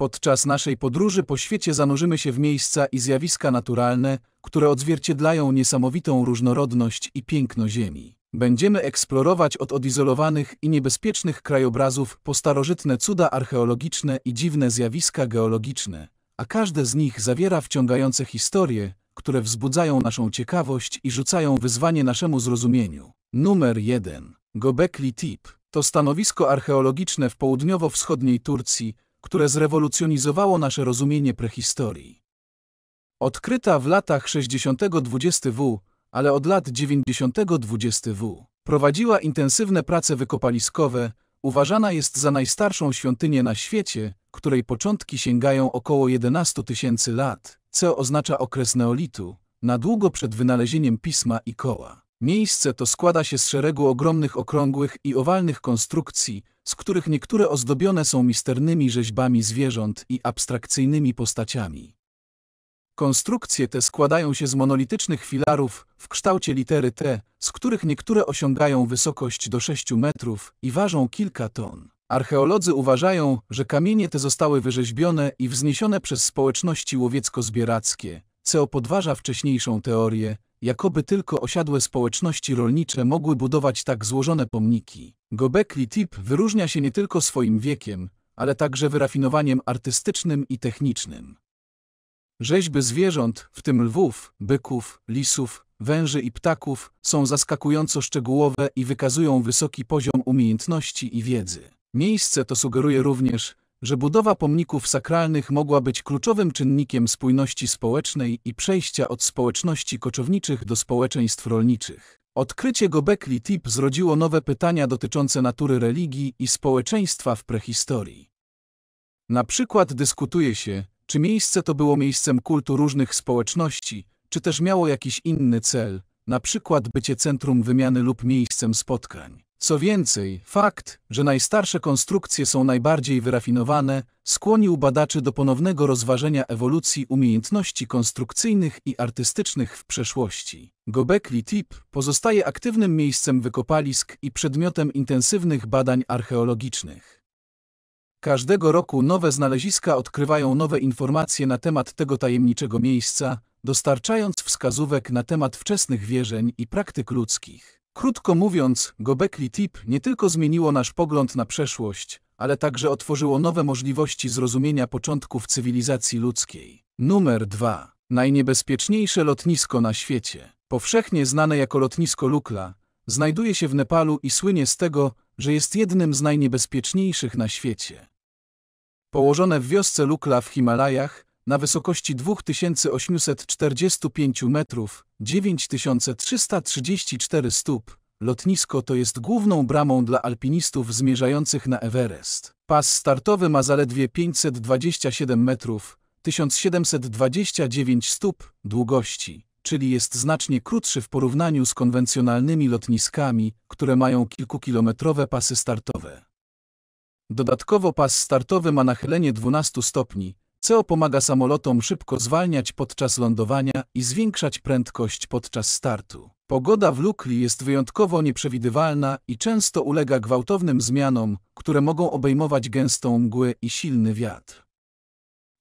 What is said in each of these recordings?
Podczas naszej podróży po świecie zanurzymy się w miejsca i zjawiska naturalne, które odzwierciedlają niesamowitą różnorodność i piękno Ziemi. Będziemy eksplorować od odizolowanych i niebezpiecznych krajobrazów po starożytne cuda archeologiczne i dziwne zjawiska geologiczne, a każde z nich zawiera wciągające historie, które wzbudzają naszą ciekawość i rzucają wyzwanie naszemu zrozumieniu. Numer 1. Gobekli Tip. to stanowisko archeologiczne w południowo-wschodniej Turcji, które zrewolucjonizowało nasze rozumienie prehistorii. Odkryta w latach 60. XX w, ale od lat 90. XX w, prowadziła intensywne prace wykopaliskowe, uważana jest za najstarszą świątynię na świecie, której początki sięgają około 11 tysięcy lat, co oznacza okres neolitu, na długo przed wynalezieniem pisma i koła. Miejsce to składa się z szeregu ogromnych okrągłych i owalnych konstrukcji, z których niektóre ozdobione są misternymi rzeźbami zwierząt i abstrakcyjnymi postaciami. Konstrukcje te składają się z monolitycznych filarów w kształcie litery T, z których niektóre osiągają wysokość do 6 metrów i ważą kilka ton. Archeolodzy uważają, że kamienie te zostały wyrzeźbione i wzniesione przez społeczności łowiecko-zbierackie, co podważa wcześniejszą teorię, jakoby tylko osiadłe społeczności rolnicze mogły budować tak złożone pomniki. Gobekli tip wyróżnia się nie tylko swoim wiekiem, ale także wyrafinowaniem artystycznym i technicznym. Rzeźby zwierząt, w tym lwów, byków, lisów, węży i ptaków, są zaskakująco szczegółowe i wykazują wysoki poziom umiejętności i wiedzy. Miejsce to sugeruje również, że budowa pomników sakralnych mogła być kluczowym czynnikiem spójności społecznej i przejścia od społeczności koczowniczych do społeczeństw rolniczych. Odkrycie Gobekli Tip zrodziło nowe pytania dotyczące natury religii i społeczeństwa w prehistorii. Na przykład dyskutuje się, czy miejsce to było miejscem kultu różnych społeczności, czy też miało jakiś inny cel, na przykład bycie centrum wymiany lub miejscem spotkań. Co więcej, fakt, że najstarsze konstrukcje są najbardziej wyrafinowane, skłonił badaczy do ponownego rozważenia ewolucji umiejętności konstrukcyjnych i artystycznych w przeszłości. Gobekli Tip pozostaje aktywnym miejscem wykopalisk i przedmiotem intensywnych badań archeologicznych. Każdego roku nowe znaleziska odkrywają nowe informacje na temat tego tajemniczego miejsca, dostarczając wskazówek na temat wczesnych wierzeń i praktyk ludzkich. Krótko mówiąc, Gobekli Tip nie tylko zmieniło nasz pogląd na przeszłość, ale także otworzyło nowe możliwości zrozumienia początków cywilizacji ludzkiej. Numer 2. Najniebezpieczniejsze lotnisko na świecie. Powszechnie znane jako lotnisko Lukla, znajduje się w Nepalu i słynie z tego, że jest jednym z najniebezpieczniejszych na świecie. Położone w wiosce Lukla w Himalajach, na wysokości 2845 metrów 9334 stóp. Lotnisko to jest główną bramą dla alpinistów zmierzających na Everest. Pas startowy ma zaledwie 527 metrów 1729 stóp długości, czyli jest znacznie krótszy w porównaniu z konwencjonalnymi lotniskami, które mają kilkukilometrowe pasy startowe. Dodatkowo pas startowy ma nachylenie 12 stopni, CO pomaga samolotom szybko zwalniać podczas lądowania i zwiększać prędkość podczas startu. Pogoda w Lukli jest wyjątkowo nieprzewidywalna i często ulega gwałtownym zmianom, które mogą obejmować gęstą mgłę i silny wiatr.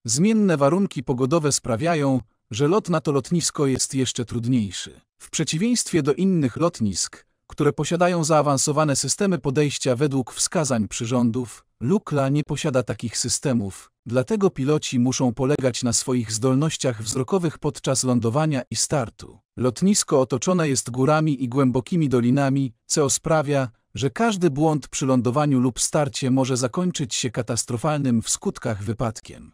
Zmienne warunki pogodowe sprawiają, że lot na to lotnisko jest jeszcze trudniejszy. W przeciwieństwie do innych lotnisk, które posiadają zaawansowane systemy podejścia według wskazań przyrządów, Lukla nie posiada takich systemów, dlatego piloci muszą polegać na swoich zdolnościach wzrokowych podczas lądowania i startu. Lotnisko otoczone jest górami i głębokimi dolinami, co sprawia, że każdy błąd przy lądowaniu lub starcie może zakończyć się katastrofalnym w skutkach wypadkiem.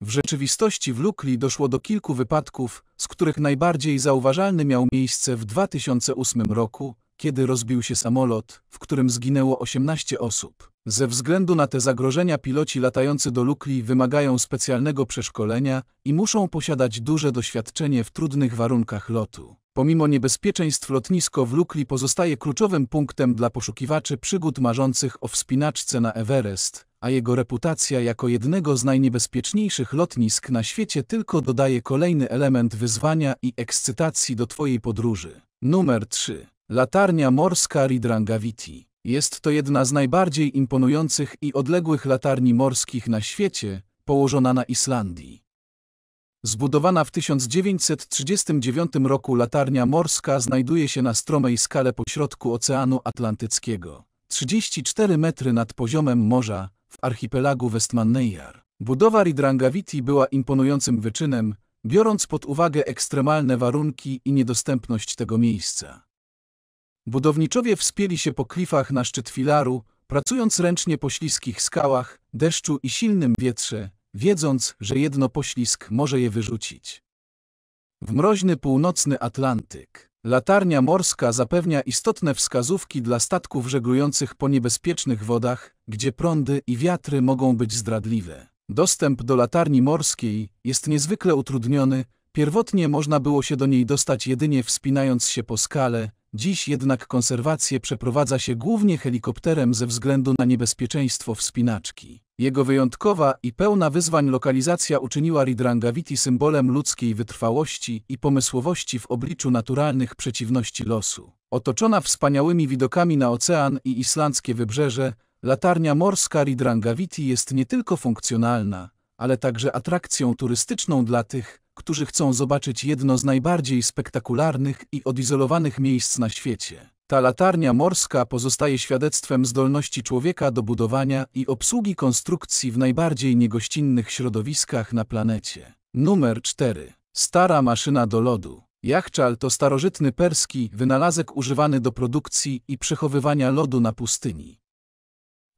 W rzeczywistości w Lukli doszło do kilku wypadków, z których najbardziej zauważalny miał miejsce w 2008 roku, kiedy rozbił się samolot, w którym zginęło 18 osób. Ze względu na te zagrożenia piloci latający do lukli wymagają specjalnego przeszkolenia i muszą posiadać duże doświadczenie w trudnych warunkach lotu. Pomimo niebezpieczeństw lotnisko w lukli pozostaje kluczowym punktem dla poszukiwaczy przygód marzących o wspinaczce na Everest, a jego reputacja jako jednego z najniebezpieczniejszych lotnisk na świecie tylko dodaje kolejny element wyzwania i ekscytacji do Twojej podróży. Numer 3. Latarnia morska Ridrangaviti jest to jedna z najbardziej imponujących i odległych latarni morskich na świecie, położona na Islandii. Zbudowana w 1939 roku latarnia morska znajduje się na stromej skale pośrodku Oceanu Atlantyckiego, 34 metry nad poziomem morza, w archipelagu Westmannaeyjar. Budowa Ridrangaviti była imponującym wyczynem, biorąc pod uwagę ekstremalne warunki i niedostępność tego miejsca. Budowniczowie wspięli się po klifach na szczyt filaru, pracując ręcznie po śliskich skałach, deszczu i silnym wietrze, wiedząc, że jedno poślizg może je wyrzucić. W mroźny północny Atlantyk latarnia morska zapewnia istotne wskazówki dla statków żeglujących po niebezpiecznych wodach, gdzie prądy i wiatry mogą być zdradliwe. Dostęp do latarni morskiej jest niezwykle utrudniony, pierwotnie można było się do niej dostać jedynie wspinając się po skale, Dziś jednak konserwację przeprowadza się głównie helikopterem ze względu na niebezpieczeństwo wspinaczki. Jego wyjątkowa i pełna wyzwań lokalizacja uczyniła Ridrangaviti symbolem ludzkiej wytrwałości i pomysłowości w obliczu naturalnych przeciwności losu. Otoczona wspaniałymi widokami na ocean i islandzkie wybrzeże, latarnia morska Ridrangaviti jest nie tylko funkcjonalna, ale także atrakcją turystyczną dla tych, którzy chcą zobaczyć jedno z najbardziej spektakularnych i odizolowanych miejsc na świecie. Ta latarnia morska pozostaje świadectwem zdolności człowieka do budowania i obsługi konstrukcji w najbardziej niegościnnych środowiskach na planecie. Numer 4. Stara maszyna do lodu. Jachczal to starożytny perski wynalazek używany do produkcji i przechowywania lodu na pustyni.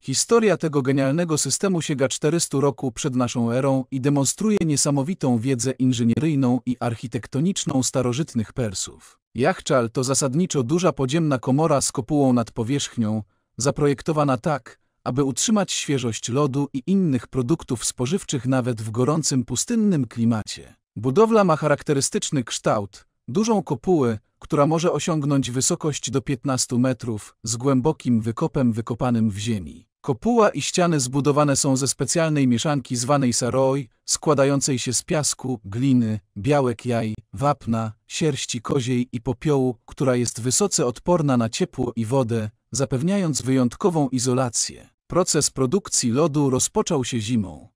Historia tego genialnego systemu sięga 400 roku przed naszą erą i demonstruje niesamowitą wiedzę inżynieryjną i architektoniczną starożytnych Persów. Jachczal to zasadniczo duża podziemna komora z kopułą nad powierzchnią, zaprojektowana tak, aby utrzymać świeżość lodu i innych produktów spożywczych nawet w gorącym pustynnym klimacie. Budowla ma charakterystyczny kształt, dużą kopułę, która może osiągnąć wysokość do 15 metrów, z głębokim wykopem wykopanym w ziemi. Kopuła i ściany zbudowane są ze specjalnej mieszanki zwanej saroi, składającej się z piasku, gliny, białek jaj, wapna, sierści koziej i popiołu, która jest wysoce odporna na ciepło i wodę, zapewniając wyjątkową izolację. Proces produkcji lodu rozpoczął się zimą.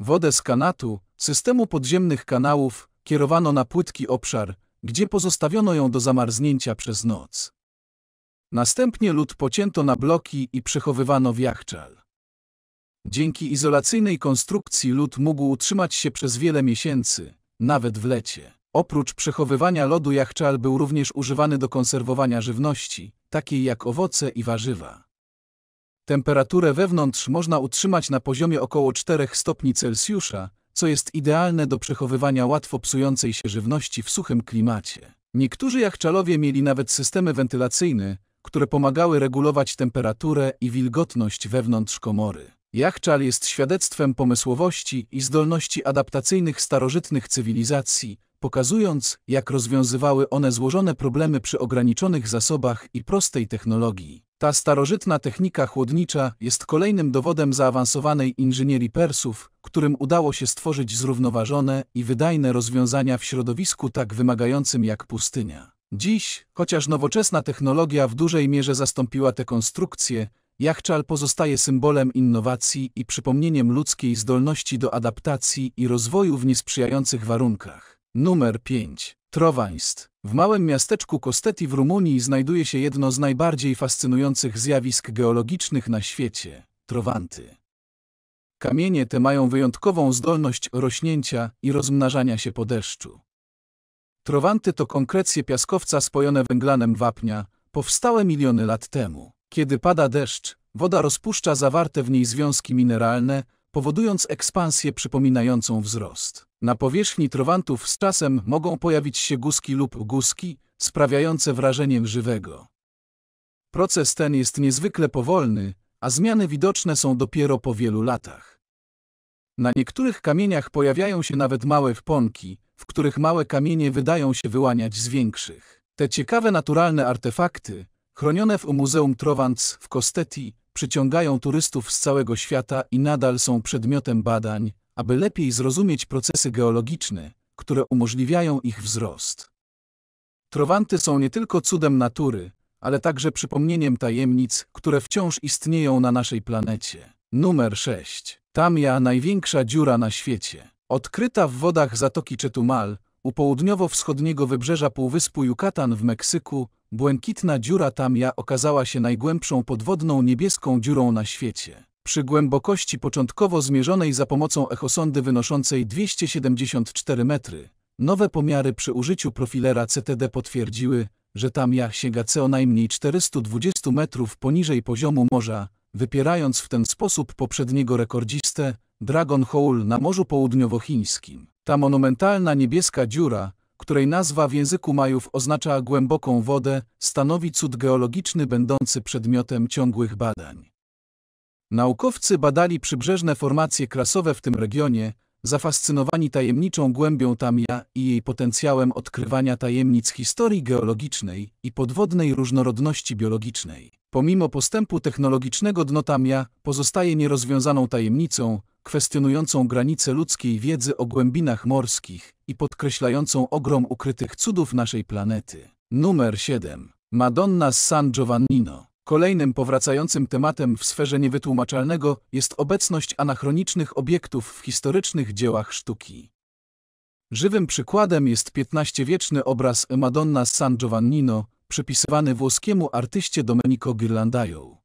Wodę z kanatu, systemu podziemnych kanałów, kierowano na płytki obszar, gdzie pozostawiono ją do zamarznięcia przez noc. Następnie lód pocięto na bloki i przechowywano w jachczal. Dzięki izolacyjnej konstrukcji lód mógł utrzymać się przez wiele miesięcy, nawet w lecie. Oprócz przechowywania lodu jachczal był również używany do konserwowania żywności, takiej jak owoce i warzywa. Temperaturę wewnątrz można utrzymać na poziomie około 4 stopni Celsjusza, co jest idealne do przechowywania łatwo psującej się żywności w suchym klimacie. Niektórzy jachczalowie mieli nawet systemy wentylacyjne, które pomagały regulować temperaturę i wilgotność wewnątrz komory. Jachczal jest świadectwem pomysłowości i zdolności adaptacyjnych starożytnych cywilizacji, pokazując, jak rozwiązywały one złożone problemy przy ograniczonych zasobach i prostej technologii. Ta starożytna technika chłodnicza jest kolejnym dowodem zaawansowanej inżynierii Persów, którym udało się stworzyć zrównoważone i wydajne rozwiązania w środowisku tak wymagającym jak pustynia. Dziś, chociaż nowoczesna technologia w dużej mierze zastąpiła te konstrukcje, jachczal pozostaje symbolem innowacji i przypomnieniem ludzkiej zdolności do adaptacji i rozwoju w niesprzyjających warunkach. Numer 5. Trowaństw. W małym miasteczku Kosteti w Rumunii znajduje się jedno z najbardziej fascynujących zjawisk geologicznych na świecie – trowanty. Kamienie te mają wyjątkową zdolność rośnięcia i rozmnażania się po deszczu. Trowanty to konkrecje piaskowca spojone węglanem wapnia, powstałe miliony lat temu. Kiedy pada deszcz, woda rozpuszcza zawarte w niej związki mineralne, powodując ekspansję przypominającą wzrost. Na powierzchni trowantów z czasem mogą pojawić się guski lub guski, sprawiające wrażenie żywego. Proces ten jest niezwykle powolny, a zmiany widoczne są dopiero po wielu latach. Na niektórych kamieniach pojawiają się nawet małe wponki, w których małe kamienie wydają się wyłaniać z większych. Te ciekawe naturalne artefakty, chronione w Muzeum Trowans w Kostetii, przyciągają turystów z całego świata i nadal są przedmiotem badań, aby lepiej zrozumieć procesy geologiczne, które umożliwiają ich wzrost. Trowanty są nie tylko cudem natury, ale także przypomnieniem tajemnic, które wciąż istnieją na naszej planecie. Numer 6. Tamia największa dziura na świecie. Odkryta w wodach Zatoki Chetumal, u południowo-wschodniego wybrzeża półwyspu Yucatan w Meksyku, błękitna dziura Tamia okazała się najgłębszą podwodną niebieską dziurą na świecie. Przy głębokości początkowo zmierzonej za pomocą echosondy wynoszącej 274 metry, nowe pomiary przy użyciu profilera CTD potwierdziły, że Tamia sięga co najmniej 420 metrów poniżej poziomu morza, wypierając w ten sposób poprzedniego rekordzistę Dragon Hole na Morzu Południowochińskim. Ta monumentalna niebieska dziura, której nazwa w języku Majów oznacza głęboką wodę, stanowi cud geologiczny będący przedmiotem ciągłych badań. Naukowcy badali przybrzeżne formacje krasowe w tym regionie, zafascynowani tajemniczą głębią Tamia i jej potencjałem odkrywania tajemnic historii geologicznej i podwodnej różnorodności biologicznej. Pomimo postępu technologicznego dno Tamia pozostaje nierozwiązaną tajemnicą, kwestionującą granice ludzkiej wiedzy o głębinach morskich i podkreślającą ogrom ukrytych cudów naszej planety. Numer 7. Madonna z San Giovannino Kolejnym powracającym tematem w sferze niewytłumaczalnego jest obecność anachronicznych obiektów w historycznych dziełach sztuki. Żywym przykładem jest 15 wieczny obraz Madonna San Giovannino, przypisywany włoskiemu artyście Domenico Ghirlandaio.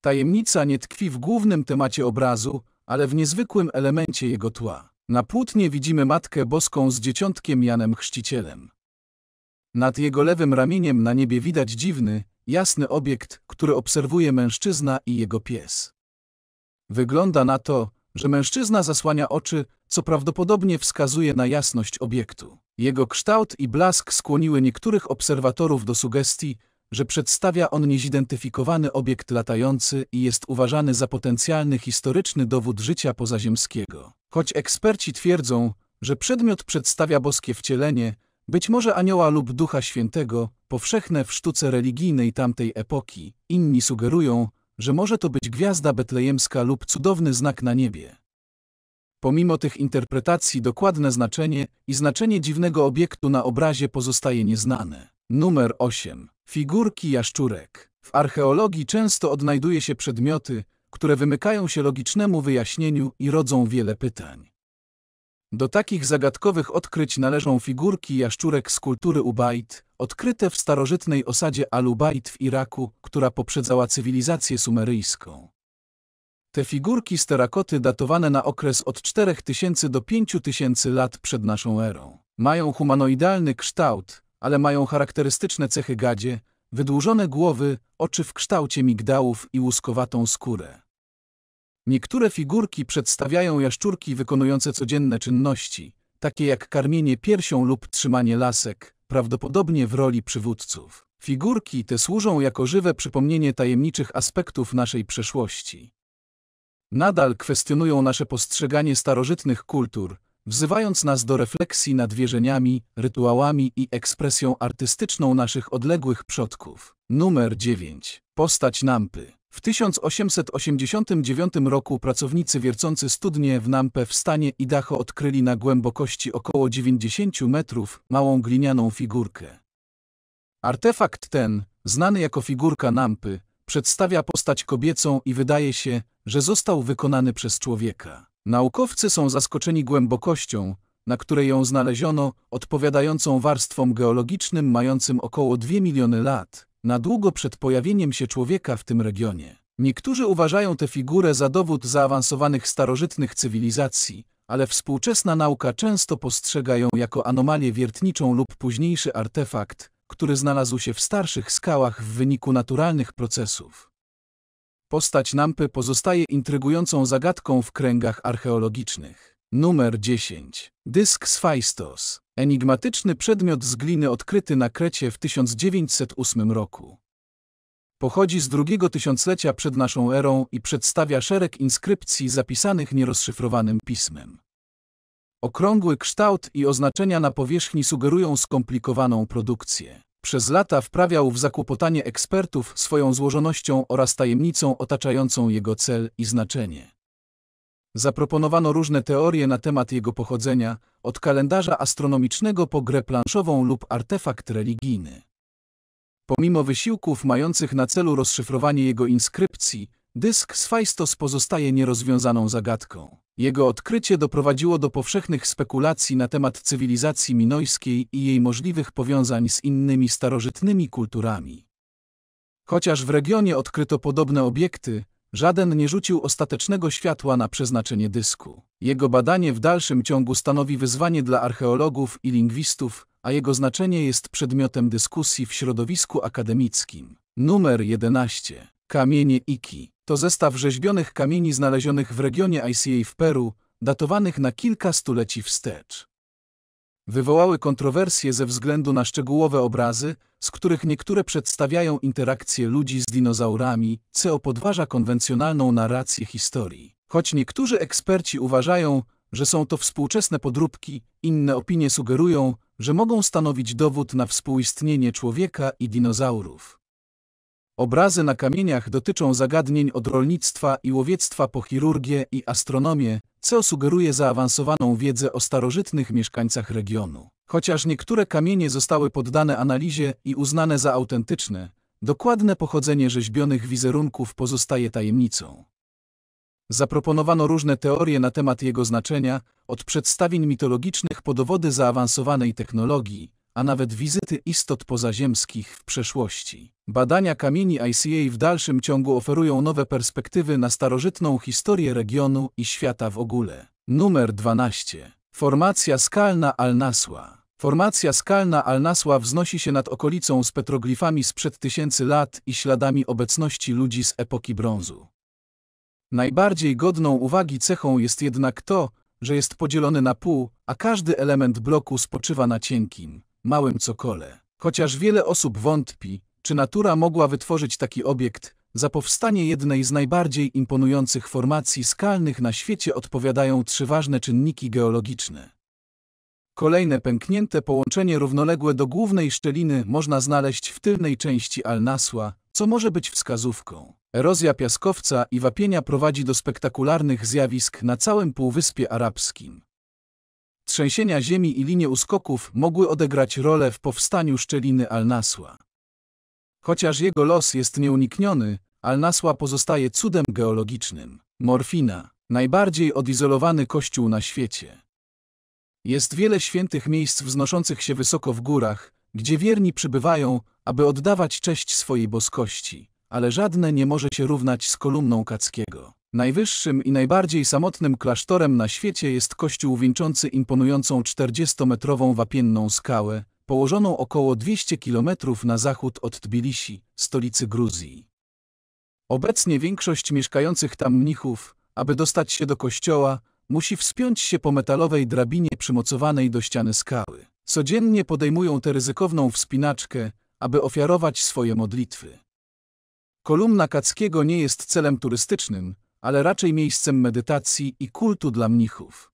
Tajemnica nie tkwi w głównym temacie obrazu, ale w niezwykłym elemencie jego tła. Na płótnie widzimy Matkę Boską z dzieciątkiem Janem Chrzcicielem. Nad jego lewym ramieniem na niebie widać dziwny, jasny obiekt, który obserwuje mężczyzna i jego pies. Wygląda na to, że mężczyzna zasłania oczy, co prawdopodobnie wskazuje na jasność obiektu. Jego kształt i blask skłoniły niektórych obserwatorów do sugestii, że przedstawia on niezidentyfikowany obiekt latający i jest uważany za potencjalny historyczny dowód życia pozaziemskiego. Choć eksperci twierdzą, że przedmiot przedstawia boskie wcielenie, być może anioła lub ducha świętego, powszechne w sztuce religijnej tamtej epoki, inni sugerują, że może to być gwiazda betlejemska lub cudowny znak na niebie. Pomimo tych interpretacji dokładne znaczenie i znaczenie dziwnego obiektu na obrazie pozostaje nieznane. Numer 8. Figurki jaszczurek. W archeologii często odnajduje się przedmioty, które wymykają się logicznemu wyjaśnieniu i rodzą wiele pytań. Do takich zagadkowych odkryć należą figurki jaszczurek z kultury Ubaid, odkryte w starożytnej osadzie Al-Ubaid w Iraku, która poprzedzała cywilizację sumeryjską. Te figurki z terakoty datowane na okres od 4000 do 5000 lat przed naszą erą. Mają humanoidalny kształt, ale mają charakterystyczne cechy gadzie, wydłużone głowy, oczy w kształcie migdałów i łuskowatą skórę. Niektóre figurki przedstawiają jaszczurki wykonujące codzienne czynności, takie jak karmienie piersią lub trzymanie lasek, prawdopodobnie w roli przywódców. Figurki te służą jako żywe przypomnienie tajemniczych aspektów naszej przeszłości. Nadal kwestionują nasze postrzeganie starożytnych kultur, wzywając nas do refleksji nad wierzeniami, rytuałami i ekspresją artystyczną naszych odległych przodków. Numer 9. Postać Nampy. W 1889 roku pracownicy wiercący studnie w Nampe w stanie Idaho odkryli na głębokości około 90 metrów małą glinianą figurkę. Artefakt ten, znany jako figurka Nampy, przedstawia postać kobiecą i wydaje się, że został wykonany przez człowieka. Naukowcy są zaskoczeni głębokością, na której ją znaleziono, odpowiadającą warstwom geologicznym mającym około 2 miliony lat, na długo przed pojawieniem się człowieka w tym regionie. Niektórzy uważają tę figurę za dowód zaawansowanych starożytnych cywilizacji, ale współczesna nauka często postrzega ją jako anomalię wiertniczą lub późniejszy artefakt, który znalazł się w starszych skałach w wyniku naturalnych procesów. Postać Nampy pozostaje intrygującą zagadką w kręgach archeologicznych. Numer 10. Dysk Sfaistos. Enigmatyczny przedmiot z gliny odkryty na Krecie w 1908 roku. Pochodzi z drugiego tysiąclecia przed naszą erą i przedstawia szereg inskrypcji zapisanych nierozszyfrowanym pismem. Okrągły kształt i oznaczenia na powierzchni sugerują skomplikowaną produkcję. Przez lata wprawiał w zakłopotanie ekspertów swoją złożonością oraz tajemnicą otaczającą jego cel i znaczenie. Zaproponowano różne teorie na temat jego pochodzenia, od kalendarza astronomicznego po grę planszową lub artefakt religijny. Pomimo wysiłków mających na celu rozszyfrowanie jego inskrypcji, dysk Sfaistos pozostaje nierozwiązaną zagadką. Jego odkrycie doprowadziło do powszechnych spekulacji na temat cywilizacji minojskiej i jej możliwych powiązań z innymi starożytnymi kulturami. Chociaż w regionie odkryto podobne obiekty, Żaden nie rzucił ostatecznego światła na przeznaczenie dysku. Jego badanie w dalszym ciągu stanowi wyzwanie dla archeologów i lingwistów, a jego znaczenie jest przedmiotem dyskusji w środowisku akademickim. Numer 11. Kamienie Iki to zestaw rzeźbionych kamieni znalezionych w regionie ICA w Peru, datowanych na kilka stuleci wstecz. Wywołały kontrowersje ze względu na szczegółowe obrazy, z których niektóre przedstawiają interakcje ludzi z dinozaurami, CO podważa konwencjonalną narrację historii. Choć niektórzy eksperci uważają, że są to współczesne podróbki, inne opinie sugerują, że mogą stanowić dowód na współistnienie człowieka i dinozaurów. Obrazy na kamieniach dotyczą zagadnień od rolnictwa i łowiectwa po chirurgię i astronomię, co sugeruje zaawansowaną wiedzę o starożytnych mieszkańcach regionu. Chociaż niektóre kamienie zostały poddane analizie i uznane za autentyczne, dokładne pochodzenie rzeźbionych wizerunków pozostaje tajemnicą. Zaproponowano różne teorie na temat jego znaczenia, od przedstawień mitologicznych po dowody zaawansowanej technologii, a nawet wizyty istot pozaziemskich w przeszłości. Badania kamieni ICA w dalszym ciągu oferują nowe perspektywy na starożytną historię regionu i świata w ogóle. Numer 12 Formacja skalna al Formacja skalna al wznosi się nad okolicą z petroglifami sprzed tysięcy lat i śladami obecności ludzi z epoki brązu. Najbardziej godną uwagi cechą jest jednak to, że jest podzielony na pół, a każdy element bloku spoczywa na cienkim, małym cokole. Chociaż wiele osób wątpi, czy natura mogła wytworzyć taki obiekt, za powstanie jednej z najbardziej imponujących formacji skalnych na świecie odpowiadają trzy ważne czynniki geologiczne. Kolejne pęknięte połączenie równoległe do głównej szczeliny można znaleźć w tylnej części Al-Nasła, co może być wskazówką. Erozja piaskowca i wapienia prowadzi do spektakularnych zjawisk na całym Półwyspie Arabskim. Trzęsienia ziemi i linie uskoków mogły odegrać rolę w powstaniu szczeliny Al-Nasła. Chociaż jego los jest nieunikniony, Alnasła pozostaje cudem geologicznym. Morfina, najbardziej odizolowany kościół na świecie. Jest wiele świętych miejsc wznoszących się wysoko w górach, gdzie wierni przybywają, aby oddawać cześć swojej boskości, ale żadne nie może się równać z kolumną Kackiego. Najwyższym i najbardziej samotnym klasztorem na świecie jest kościół wieńczący imponującą 40-metrową wapienną skałę, położoną około 200 km na zachód od Tbilisi, stolicy Gruzji. Obecnie większość mieszkających tam mnichów, aby dostać się do kościoła, musi wspiąć się po metalowej drabinie przymocowanej do ściany skały. Codziennie podejmują tę ryzykowną wspinaczkę, aby ofiarować swoje modlitwy. Kolumna Kackiego nie jest celem turystycznym, ale raczej miejscem medytacji i kultu dla mnichów.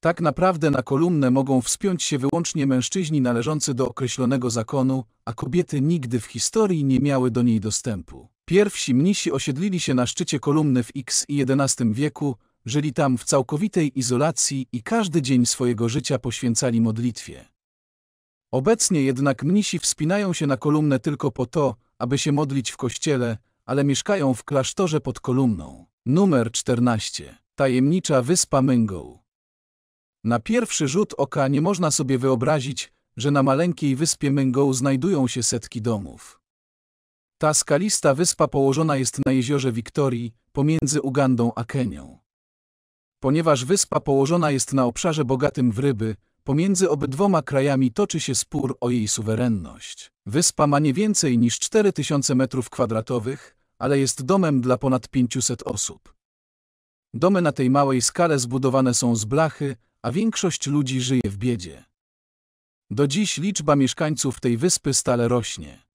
Tak naprawdę na kolumnę mogą wspiąć się wyłącznie mężczyźni należący do określonego zakonu, a kobiety nigdy w historii nie miały do niej dostępu. Pierwsi mnisi osiedlili się na szczycie kolumny w X i XI wieku, żyli tam w całkowitej izolacji i każdy dzień swojego życia poświęcali modlitwie. Obecnie jednak mnisi wspinają się na kolumnę tylko po to, aby się modlić w kościele, ale mieszkają w klasztorze pod kolumną. Numer 14. Tajemnicza wyspa Mengą. Na pierwszy rzut oka nie można sobie wyobrazić, że na maleńkiej wyspie Mengą znajdują się setki domów. Ta skalista wyspa położona jest na jeziorze Wiktorii, pomiędzy Ugandą a Kenią. Ponieważ wyspa położona jest na obszarze bogatym w ryby, pomiędzy obydwoma krajami toczy się spór o jej suwerenność. Wyspa ma nie więcej niż 4000 m2, ale jest domem dla ponad 500 osób. Domy na tej małej skale zbudowane są z blachy, a większość ludzi żyje w biedzie. Do dziś liczba mieszkańców tej wyspy stale rośnie.